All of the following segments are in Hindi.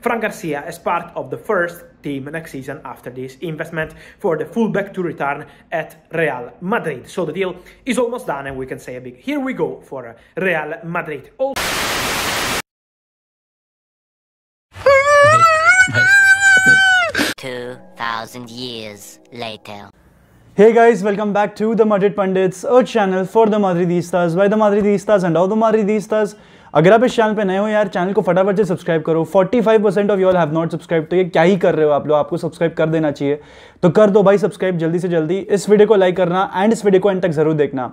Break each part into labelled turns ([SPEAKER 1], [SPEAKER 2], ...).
[SPEAKER 1] Fran Garcia as part of the first team next season after this investment for the fullback to return at Real Madrid. So the deal is almost done and we can say a big here we go for Real Madrid. Two thousand years later. Hey guys, welcome back to the Madrid Pundits, a channel for the Madridistas, by the Madridistas and all the Madridistas. अगर आप इस चैनल पे नए हो यार चैनल को फटाफट से सब्सक्राइब करो 45 percent of you'll have not subscribe तो ये क्या ही कर रहे हो आप लोग आपको सब्सक्राइब कर देना चाहिए तो कर दो भाई सब्सक्राइब जल्दी से जल्दी इस वीडियो को लाइक करना एंड इस वीडियो को एंड तक जरूर देखना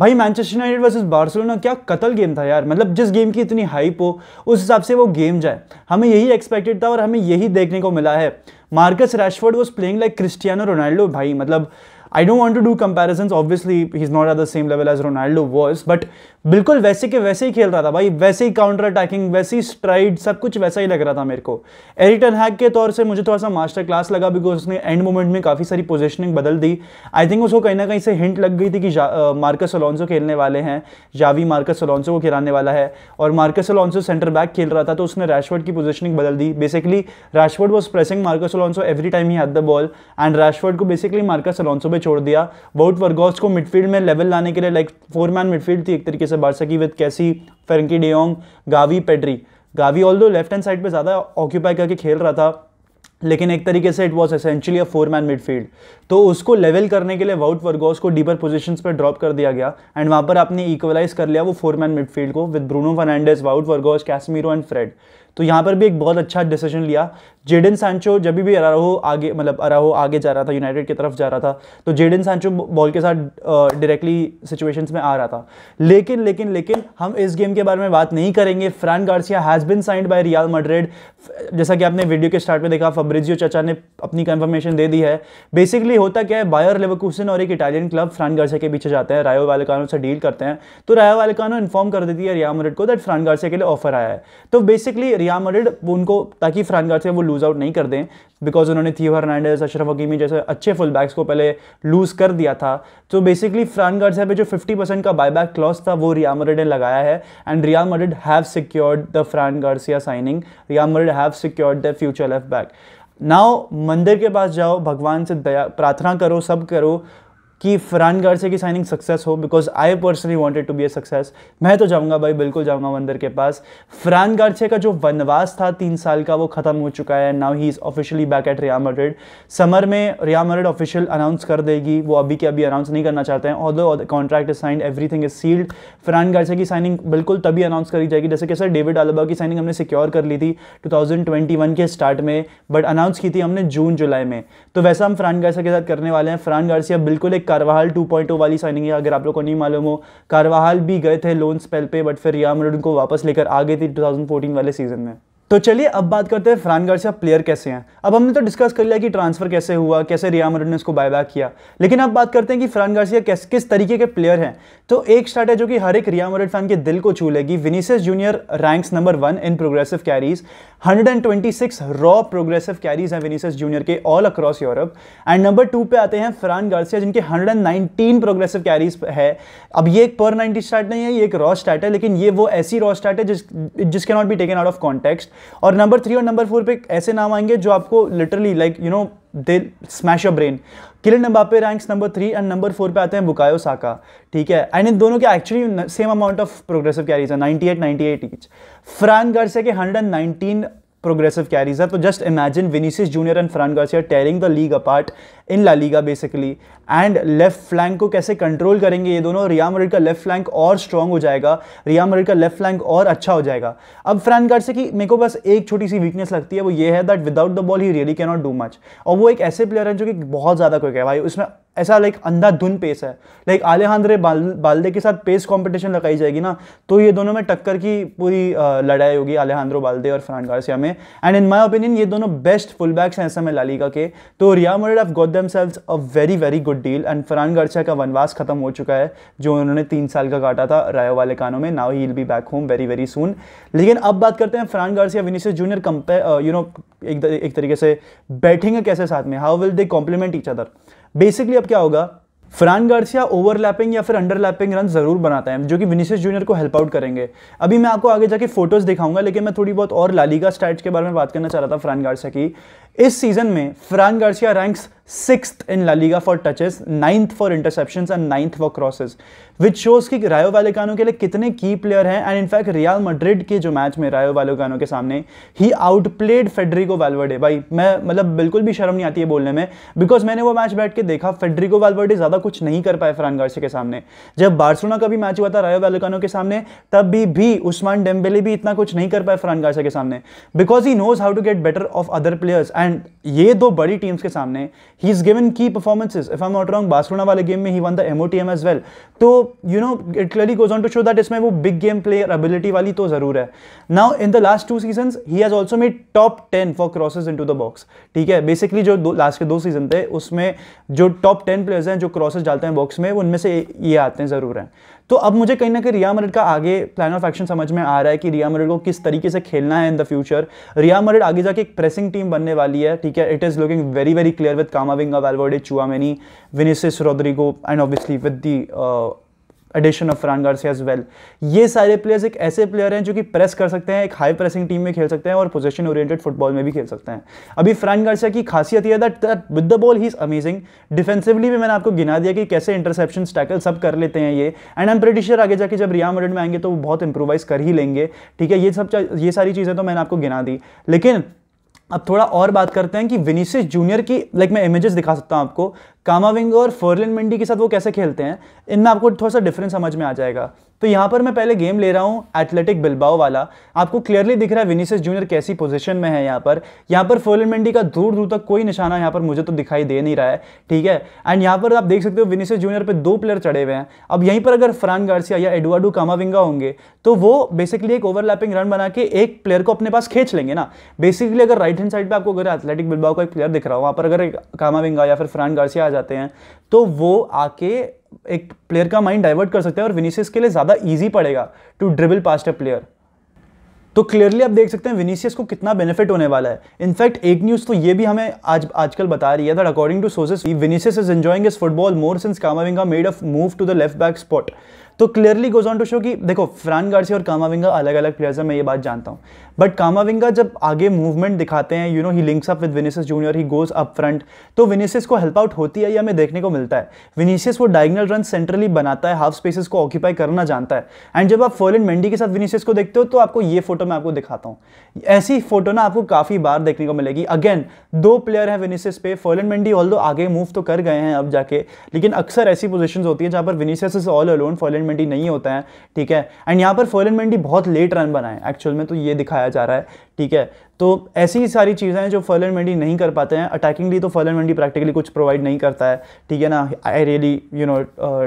[SPEAKER 1] भाई मैनचेस्टर यूनाइटेड वर्सेज बार्सिलोना क्या कतल गेम था यार मतलब जिस गेम की इतनी हाइप हो उस हिसाब से वो गेम जाए हमें यही एक्सपेक्टेड था और हमें यही देखने को मिला है Marcus Rashford was playing like Cristiano Ronaldo भाई मतलब I don't want to do comparisons obviously he is not at the same level as Ronaldo was but बिल्कुल वैसे के वैसे ही खेल रहा था भाई वैसे ही काउंटर अटैकिंग वैसे ही स्ट्राइड सब कुछ वैसा ही लग रहा था मेरे को एरिटन हैक के तौर से मुझे थोड़ा सा मास्टर क्लास लगा बिकॉज उसने एंड मोमेंट में काफ़ी सारी पोजिशनिंग बदल दी आई थिंक उसको कहीं ना कहीं से हिंट लग गई थी कि मार्कस अलोंसो खेलने वाले हैं जावी मार्कस अलोंसो को खिलाने वाला है और मार्कस अलोंसो सेंटर बैक खेल रहा था तो उसने रैशवर्ड की पोजिशनिंग बदल दी basically Rashford was pressing Marcus Alonso every time he had the ball and Rashford को बेसिकली मार्कस अलोंसो पे छोड़ दिया बहुत वर्गोस को मिडफील्ड में लेवल लाने के लिए लाइक फोर मैन मिडफील्ड थी एक तरीके से बारसा की with Kessie Frenkie de Jong Gavi Pedri Gavi all दो लेफ्ट हैंड साइड पर ज़्यादा ऑक्यूपाई करके खेल रहा था लेकिन एक तरीके से it was essentially a four man midfield तो उसको लेवल करने के लिए वाउट वर्गोस को डीपर पोजीशंस पर ड्रॉप कर दिया गया एंड वहाँ पर आपने इक्वलाइज कर लिया वो फोर मैन मिडफील्ड को विद ब्रूनो फर्नांडेस वाउट वर्गोस कैसमीरो एंड फ्रेड तो यहाँ पर भी एक बहुत अच्छा डिसीजन लिया जेडन सैंचो जब भी अराहो आगे मतलब अराहो आगे जा रहा था यूनाइटेड की तरफ जा रहा था तो जेडन सैंचो बॉल के साथ डायरेक्टली सिचुएशंस में आ रहा था लेकिन लेकिन लेकिन हम इस गेम के बारे में बात नहीं करेंगे Fran Garcia has been signed by Real Madrid जैसा कि आपने वीडियो के स्टार्ट में देखा फब्रिजियो चाचा ने अपनी कंफर्मेशन दे दी है बेसिकली होता क्या है बायर लेवकूसन और एक इटालियन क्लब फ्रांक गार्सिया के पीछे जाते हैं रायो वालेकानो से डील करते हैं तो रायो वालेकानो इन्फॉर्म कर देती है रियाल मड्रेड को दैट फ्रांक गार्सिया के लिए ऑफर आया है तो बेसिकली रिया मरिड उनको ताकि फ्रांगार से वो लूज़ आउट नहीं कर दें बिकॉज उन्होंने थियो हर्नांडेस अशरफ हकीमी जैसे अच्छे फुल बैक्स को पहले लूज़ कर दिया था तो बेसिकली फ्रांगार से जो फिफ्टी परसेंट का बाय बैक क्लॉस था वो रिया मरिड ने लगाया है and Real Madrid have secured the Fran Garcia signing Real Madrid have secured the future left back now मंदिर के पास जाओ भगवान से दया प्रार्थना करो सब करो कि फरहान गारसे की साइनिंग सक्सेस हो because I personally wanted to be a success मैं तो जाऊंगा भाई बिल्कुल जाऊंगा वंदर के पास फरहान गारसे का जो वनवास था तीन साल का वो खत्म हो चुका है now he is officially back at Real Madrid summer में रिया मड्रिड ऑफिशियल अनाउंस कर देगी वो अभी के अभी अनाउंस नहीं करना चाहते हैं all contract is signed everything is sealed Fran Garcia की साइनिंग बिल्कुल तभी अनाउंस करी जाएगी जैसे कि सर डेविड आलबा की साइनिंग हमने सिक्योर कर ली थी टू के स्टार्ट में बट अनाउंस की थी हमने जून जुलाई में तो वैसा हम फरहान गारसिया के साथ करने वाले हैं फरहान गारसिया बिल्कुल एक कारवाहाल 2.0 वाली साइनिंग है अगर आप लोग को नहीं मालूम हो कारवाहाल भी गए थे लोन स्पेल पे बट फिर रिया मरुड को वापस लेकर आ गए थे 2014 वाले सीजन में तो चलिए अब बात करते हैं फ्रान गार्सिया प्लेयर कैसे हैं अब हमने तो डिस्कस कर लिया कि ट्रांसफर कैसे हुआ कैसे रिया मरन ने उसको बाय बैक किया लेकिन अब बात करते हैं कि फ्रान गार्सिया किस किस तरीके के प्लेयर हैं तो एक स्टार्ट है जो कि हर एक रिया मरन फैन के दिल को छू लेगी Vinicius Junior ranks number one in progressive carries hundred raw progressive carries हैं विनीसियस जूनियर के all across Europe and number two पे आते हैं फ्रान गार्सिया जिनके हंड्रेड प्रोग्रेसिव कैरीज है अब ये एक पर नाइनटी स्टार्ट नहीं है ये एक रॉ स्टार्ट है लेकिन ये वो ऐसी रॉ स्टार्ट है जिस जिस can not be taken out of context और नंबर थ्री और नंबर फोर पे ऐसे नाम आएंगे जो आपको literally like you know they smash a brain Kylian Mbappe ranks number three and number four पे आते हैं बुकायो साका ठीक है एंड इन दोनों के actually same amount of progressive carries है ninety eight ninety eight each Fran Garcia के hundred and nineteen progressive carries है तो just imagine Vinicius Junior and Fran Garcia tearing the league apart in La Liga basically and left flank को कैसे कंट्रोल करेंगे ये दोनों रिया मरिड का लेफ्ट फ्लैंक और स्ट्रांग हो जाएगा रिया मरिड का लेफ्ट फ्लैंक और अच्छा हो जाएगा अब फ्रैन गार्सिया की मेरे को बस एक छोटी सी वीकनेस लगती है वो ये है that without the ball he really cannot do much और वो एक ऐसे प्लेयर है जो कि बहुत ज़्यादा क्विक है भाई उसमें ऐसा लाइक अंधाधुन पेस है लाइक आले हांद्रे बाल, बालदे के साथ पेस कंपटीशन लगाई जाएगी ना तो ये दोनों में टक्कर की पूरी लड़ाई होगी आले हांद्रो बाल्दे और फ्रान गार्सिया में एंड इन माई ओपिनियन ये दोनों बेस्ट फुल बैक्स हैं ऐसा में लालिका के तो Real Madrid have got them selves a very very good deal and Fran Garcia का वनवास खत्म हो चुका है जो उन्होंने तीन साल का काटा था रायो वाले कानों में now he will be back home very very soon लेकिन अब बात करते हैं फ्रान गार्सिया विनीसियस जूनियर कंपे यू नो एक, एक तरीके से बैठेंगे कैसे साथ में how will they complement each other basically अब क्या होगा फ्रान गार्सिया ओवरलैपिंग या फिर अंडरलैपिंग रन जरूर बनाता है जो कि विनीसियस जूनियर को हेल्प आउट करेंगे अभी मैं आपको आगे जाके फोटोज दिखाऊंगा लेकिन मैं थोड़ी बहुत और लालीगा स्टैट्स के बारे में बात करना चाह रहा था फ्रान गार्सिया की इस सीजन में Fran Garcia ranks six in La Liga for touches ninth for interception and ninth for crosses which shows कि रायो वालेकानो के लिए कितने की प्लेयर हैं एंड इनफैक्ट रियाल मड्रिड के जो मैच में रायो वालेकानो के सामने ही आउटप्लेड फेडरिको वालवर्डे भाई मैं मतलब बिल्कुल भी शर्म नहीं आती है बोलने में बिकॉज मैंने वो मैच बैठ के देखा फेडरिको वालवर्डे ज़्यादा कुछ नहीं कर पाए फरहान गार्सी के सामने जब बार्सोना का भी मैच हुआ था रायो वालेकानो के सामने तब भी भी उस्मान डेम्बेले भी इतना कुछ नहीं कर पाए फरान गार्सी के सामने because he knows how to get better of other players and ये दो बड़ी टीम्स के सामने ही इज गिवन की performances if I am not wrong बासुना वाले गेम में he won the MO as well तो you know it clearly goes on to show that इसमें वो बिग गेम प्लेयर एबिलिटी वाली तो जरूर है now in the last two season he has also made top ten for crosses into the box ठीक है बेसिकली जो लास्ट के दो सीजन थे उसमें जो टॉप टेन प्लेयर्स हैं जो क्रॉसेज डालते हैं बॉक्स में उनमें से ये आते हैं जरूर हैं तो अब मुझे कहीं ना कहीं रिया मरिड का आगे प्लान ऑफ एक्शन समझ में आ रहा है कि रिया मरिड को किस तरीके से खेलना है इन द फ्यूचर रिया मरिड आगे जाके एक प्रेसिंग टीम बनने वाली है ठीक है it is looking very very clear with Camavinga Valverde Mendy Vinicius Rodrygo and obviously with the addition of Fran Garcia as well ये सारे प्लेयर्स एक ऐसे प्लेयर हैं जो कि प्रेस कर सकते हैं एक हाई प्रेसिंग टीम में खेल सकते हैं और पोजिशन ओरिएंटेड फुटबॉल में भी खेल सकते हैं अभी फ्रान गार्सिया की खासियत यह that that with the ball he is amazing defensively भी मैंने आपको गिना दिया कि कैसे इंटरसेप्शन टैकल सब कर लेते हैं ये एंड एम प्रेटिशर आगे जाके जब रिया मरिड में आएंगे तो वो बहुत इंप्रोवाइज कर ही लेंगे ठीक है ये सब ये सारी चीज़ें तो मैंने आपको गिना दी लेकिन अब थोड़ा और बात करते हैं कि विनीसिस जूनियर की लाइक मैं इमेजेस दिखा सकता हूं आपको कामाविंग और फोरलिन मिंडी के साथ वो कैसे खेलते हैं इनमें आपको थोड़ा सा डिफरेंस समझ में आ जाएगा तो यहाँ पर मैं पहले गेम ले रहा हूँ एथलेटिक बिल्बाओ वाला आपको क्लियरली दिख रहा है विनीसिस जूनियर कैसी पोजीशन में है यहाँ पर यहाँ पर फोरलिन मिंडी का दूर दूर तक कोई निशाना यहाँ पर मुझे तो दिखाई दे नहीं रहा है ठीक है एंड यहाँ पर आप देख सकते हो विनीसिस जूनियर पर दो प्लेयर चढ़े हुए हैं अब यहीं पर अगर फ्रान गार्सिया या एडवाडो कामाविंगा होंगे तो वो बेसिकली एक ओवरलैपिंग रन बना के एक प्लेयर को अपने पास खींच लेंगे ना बेसिकली अगर राइट हैंड साइड पर आपको अगर एथलेटिक बिल्बाओ का एक प्लेयर दिख रहा हो वहाँ पर अगर कामाविंगा या फिर फ्रान गार्सिया जाते हैं तो वो आके एक प्लेयर का माइंड डाइवर्ट कर सकते हैं और विनीसियस के लिए ज़्यादा ईजी पड़ेगा to dribble past a player तो क्लियरली आप देख सकते हैं विनीसियस को कितना बेनिफिट होने वाला है इनफैक्ट एक न्यूज़ तो ये भी हमें आज आजकल बता रही है that according to sources Vinicius is enjoying is football more since Camavinga made a move to the left back spot तो clearly goes on to show कि देखो फ्रान गार्सी और कामाविंगा अलग अलग प्लेयर्स हैं मैं ये बात जानता हूँ बट कामाविंगा जब आगे मूवमेंट दिखाते हैं you know he links up with Vinicius junior he goes up front तो विनीसियस को हेल्प आउट होती है या हमें देखने को मिलता है विनीसियस वो डायगनल रन सेंट्रली बनाता है हाफ स्पेसिस को ऑक्यूपाई करना जानता है एंड जब आप फर्लिन मेंडी के साथ विनीसियस को देखते हो तो आपको ये फोटो मैं आपको दिखाता हूँ ऐसी फोटो ना आपको काफ़ी बार देखने को मिलेगी अगेन दो प्लेयर हैं विनीसियस पे फर्लिन मेंडी ऑल आगे मूव तो कर गए हैं अब जाके लेकिन अक्सर ऐसी पोजिशन होती है जहाँ पर Vinicius is all alone Ferland Mendy नहीं होता है ठीक है एंड यहाँ पर फर्लन मेंडी बहुत लेट रन बनाए एक्चुअल में तो ये दिखाया जा रहा है ठीक है तो ऐसी ही सारी चीज़ें हैं जो फल एंड मंडी नहीं कर पाते हैं अटैकिंगली तो फल एंड मंडी प्रैक्टिकली कुछ प्रोवाइड नहीं करता है ठीक है ना I really you know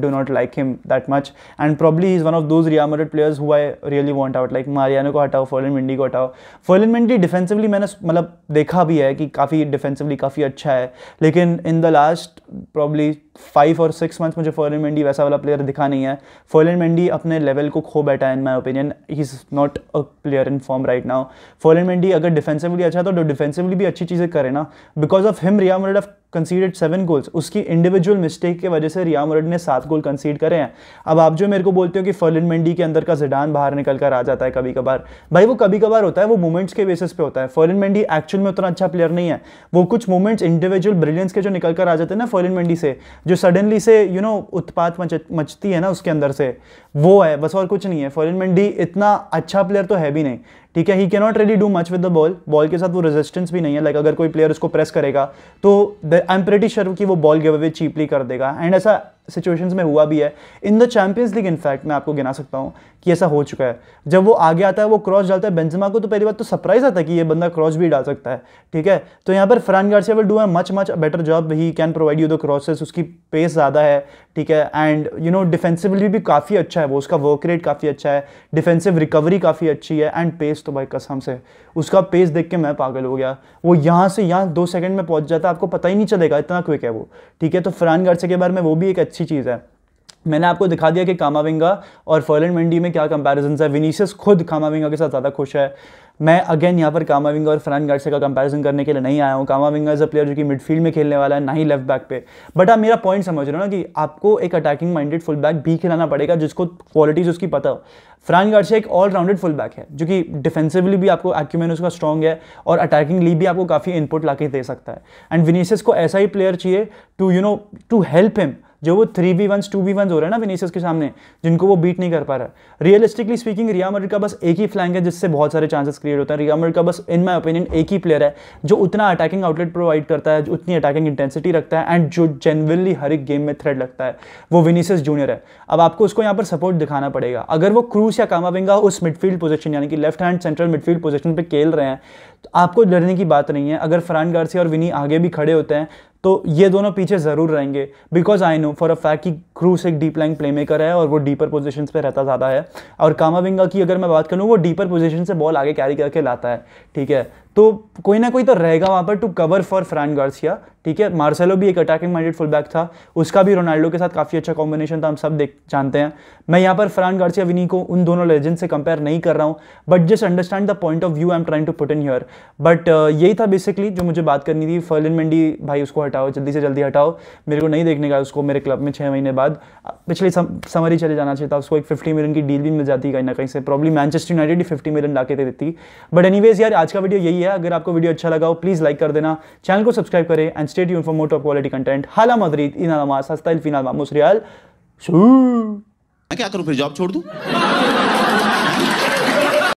[SPEAKER 1] do not like him that much and probably is one of those Real Madrid players हुआ I really want out like Mariano को हटाओ फल एंड मंडी को हटाओ फल एंड मंडी डिफेंसिवली मैंने मतलब देखा भी है कि काफ़ी डिफेंसिवली काफ़ी अच्छा है लेकिन in the last probably five और सिक्स मंथ्स मुझे फॉरन मंडी वैसा वाला प्लेयर दिखा नहीं है फॉरन मेंडी अपने लेवल को खो बैठा है in my opinion he is not a player in form right now Ferland Mendy अगर डिफेंसिवली अच्छा है तो डिफेंसिवली भी अच्छी चीज़ें करे ना because of him Real Madrid have conceded seven goals उसकी इंडिविजुअल मिस्टेक के वजह से रिया मुरड ने सात गोल कंसीड करे हैं अब आप जो मेरे को बोलते हो कि फर्लिन मंडी के अंदर का जिडान बाहर निकल कर आ जाता है कभी कभार भाई वो कभी कभार होता है वो मूवमेंट्स के बेसिस पे होता है फर्लिन मंडी एक्चुअल में उतना अच्छा प्लेयर नहीं है वो कुछ मूवमेंट्स इंडिविजुअल ब्रिलियंस के जो निकल कर आ जाते हैं ना फर्लिन मंडी से जो सडनली से यू you नो know, उत्पात मच, मचती है ना उसके अंदर से वो है बस और कुछ नहीं है फॉरन मंडी इतना अच्छा प्लेयर तो है भी नहीं ठीक है he can not really do much with the ball ball के साथ वो रेजिस्टेंस भी नहीं है लाइक like, अगर कोई प्लेयर उसको प्रेस करेगा तो आई एम प्रेटी श्योर कि वो बॉल गिव अवे चीपली कर देगा एंड ऐसा सिचुएशंस में हुआ भी है in the Champions League in fact मैं आपको गिना सकता हूँ कि ऐसा हो चुका है जब वो आगे आता है वो क्रॉस डालता है बेंजमा को तो पहली बार तो सरप्राइज आता है कि ये बंदा क्रॉस भी डाल सकता है ठीक है तो यहाँ पर Fran Garcia will do a much much better job he can provide you the crosses उसकी पेस ज़्यादा है ठीक है एंड यू नो डिफेंसिवली भी काफ़ी अच्छा है वो उसका वर्क रेट काफ़ी अच्छा है डिफेंसिव रिकवरी काफ़ी अच्छी है एंड पेस तो भाई कसम से उसका पेस देख के मैं पागल हो गया वो यहाँ से यहाँ दो सेकंड में पहुँच जाता है आपको पता ही नहीं चलेगा इतना क्विक है वो ठीक है तो फ्रान गार्सिया के बारे में वो भी एक अच्छी चीज़ है मैंने आपको दिखा दिया कि कामाविंगा और फर्लन मंडी में क्या कंपैरिजन है विनीशियस खुद कामाविंगा के साथ ज़्यादा खुश है मैं अगेन यहाँ पर कामाविंगा और फ्रान गार्डसे का कंपैरिजन करने के लिए नहीं आया हूँ कामाविंगा इज़ अ प्लेयर जो कि मिडफील्ड में खेलने वाला है ना ही लेफ्ट बैक पे बट आप मेरा पॉइंट समझ रहे हो ना कि आपको एक अटैकिंग माइंडेड फुल बैक भी खिलाना पड़ेगा जिसको क्वालिटीज उसकी पता हो फ्रान गार्डसे एक ऑल राउंडेड फुल बैक है जो कि डिफेंसिवली भी आपको एक्यूमेन उसका स्ट्रॉग है और अटैकिंगली भी आपको काफ़ी इनपुट ला दे सकता है एंड विनीशियस को ऐसा ही प्लेयर चाहिए to you know to help him जो वो थ्री बी वंस टू बी वंस हो रहे हैं ना विनीशियस के सामने जिनको वो बीट नहीं कर पा रहा रियलिस्टिकली स्पीकिंग रिया मरिड का बस एक ही फ्लैंग है जिससे बहुत सारे चांसेस क्रिएट होता है रिया मरिड का बस इन माई ओपिनियन एक ही प्लेयर है जो उतना अटैकिंग आउटलेट प्रोवाइड करता है उतनी अटैकिंग इंटेंसिटी रखता है एंड जो जनरली हर एक गेम में थ्रेड लगता है वो विनीसियस जूनियर है अब आपको उसको यहाँ पर सपोर्ट दिखाना पड़ेगा अगर वो क्रूस या कामाविंगा उस मिडफील्ड पोजिशन यानी कि left hand central midfield position पर खेल रहे हैं तो आपको डरने की बात नहीं है अगर फरान गार्सिया और विनी आगे भी खड़े होते हैं तो ये दोनों पीछे ज़रूर रहेंगे because I know for a fact कि क्रूस एक डीप लाइन मेकर है और वो डीपर पोजिशन पर रहता ज़्यादा है और कामाविंगा की अगर मैं बात करूँ वो डीपर पोजिशन से बॉल आगे कैरी करके लाता है ठीक है तो कोई ना कोई तो रहेगा वहां पर to cover for Fran Garcia ठीक है मार्सेलो भी एक अटैकिंग माइंडेड फुलबैक था उसका भी रोनाल्डो के साथ काफ़ी अच्छा कॉम्बिनेशन था हम सब देख जानते हैं मैं यहाँ पर फ्रान गार्सिया विनी को उन दोनों लेजेंड से कंपेयर नहीं कर रहा हूँ but just understand the point of view I am trying to put in your but यही था बेसिकली जो मुझे बात करनी थी फर्लिन मंडी भाई उसको हटाओ जल्दी से जल्दी हटाओ मेरे को नहीं देखने का उसको मेरे क्लब में छह महीने बाद पिछले समर ही चले जाना चाहिए था उसको एक फिफ्टी मिलियन की डील भी मिल जाती कहीं ना कहीं से प्रॉब्लम मैनचेस्टर यूनाइटेड ही फिफ्टी मिलियन ला के देती बट एनीवेज यार आज का वीडियो यही है अगर आपको वीडियो अच्छा लगा हो प्लीज़ लाइक कर देना चैनल को सब्सक्राइब करें एंड स्टेट यून for more quality content Hala Madrid इन सस्ता इल्फिन मुसरियाल क्या करूँ फिर जॉब छोड़ दू